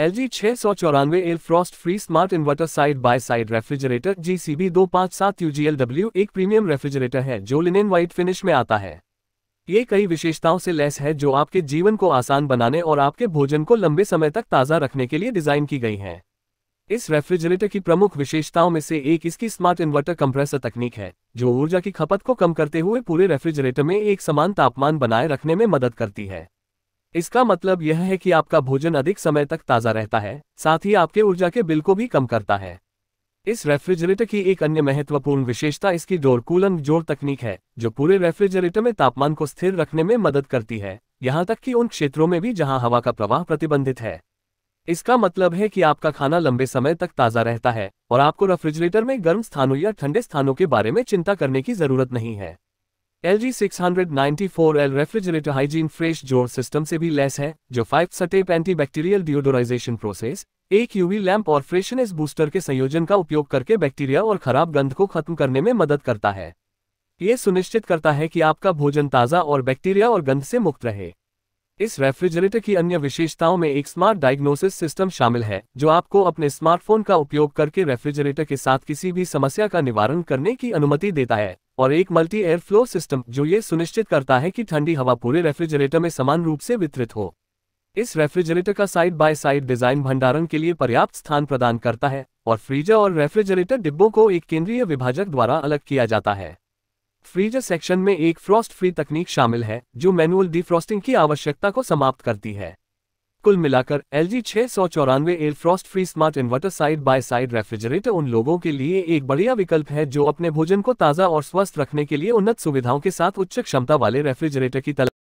L G छह सौ चौरानवे L frost free smart inverter side by side refrigerator G C B दो पाँच सात यू जी एल डब्ल्यू एक प्रीमियम रेफ्रिजरेटर है जो लिनेन वाइट फिनिश में आता है ये कई विशेषताओं से लैस है जो आपके जीवन को आसान बनाने और आपके भोजन को लंबे समय तक ताज़ा रखने के लिए डिज़ाइन की गई हैं इस रेफ्रिजरेटर की प्रमुख विशेषताओं में से एक इसकी स्मार्ट इन्वर्टर कंप्रेसर तकनीक है जो ऊर्जा की खपत को कम करते हुए पूरे रेफ्रिजरेटर में एक समान तापमान बनाए रखने में मदद करती है इसका मतलब यह है कि आपका भोजन अधिक समय तक ताज़ा रहता है साथ ही आपके ऊर्जा के बिल को भी कम करता है इस रेफ्रिजरेटर की एक अन्य महत्वपूर्ण विशेषता इसकी डोर कूलन जोड़ तकनीक है जो पूरे रेफ्रिजरेटर में तापमान को स्थिर रखने में मदद करती है यहाँ तक कि उन क्षेत्रों में भी जहाँ हवा का प्रवाह प्रतिबंधित है इसका मतलब है कि आपका खाना लंबे समय तक ताज़ा रहता है और आपको रेफ्रिजरेटर में गर्म स्थानों या ठंडे स्थानों के बारे में चिंता करने की जरूरत नहीं है L G six hundred ninety four L refrigerator hygiene fresh जोर सिस्टम से भी लेस है जो five step antibacterial deodorization process एक यूवी लैंप और फ्रेशनेस बूस्टर के संयोजन का उपयोग करके बैक्टीरिया और खराब गंध को खत्म करने में मदद करता है ये सुनिश्चित करता है कि आपका भोजन ताज़ा और बैक्टीरिया और गंध से मुक्त रहे इस रेफ्रिजरेटर की अन्य विशेषताओं में एक स्मार्ट डायग्नोसिस सिस्टम शामिल है जो आपको अपने स्मार्टफोन का उपयोग करके रेफ्रिजरेटर के साथ किसी भी समस्या का निवारण करने की अनुमति देता है और एक मल्टी एयर फ्लो सिस्टम जो ये सुनिश्चित करता है कि ठंडी हवा पूरे रेफ्रिजरेटर में समान रूप से वितरित हो इस रेफ्रिजरेटर का साइड बाय साइड डिजाइन भंडारण के लिए पर्याप्त स्थान प्रदान करता है और फ्रीजर और रेफ्रिजरेटर डिब्बों को एक केंद्रीय विभाजक द्वारा अलग किया जाता है फ्रीजर सेक्शन में एक फ्रॉस्ट फ्री तकनीक शामिल है जो मैनुअल डिफ्रॉस्टिंग की आवश्यकता को समाप्त करती है कुल मिलाकर एल जी छह सौ चौरानवे air frost free smart inverter side by side refrigerator उन लोगों के लिए एक बढ़िया विकल्प है जो अपने भोजन को ताज़ा और स्वस्थ रखने के लिए उन्नत सुविधाओं के साथ उच्च क्षमता वाले रेफ्रिजरेटर की तलाश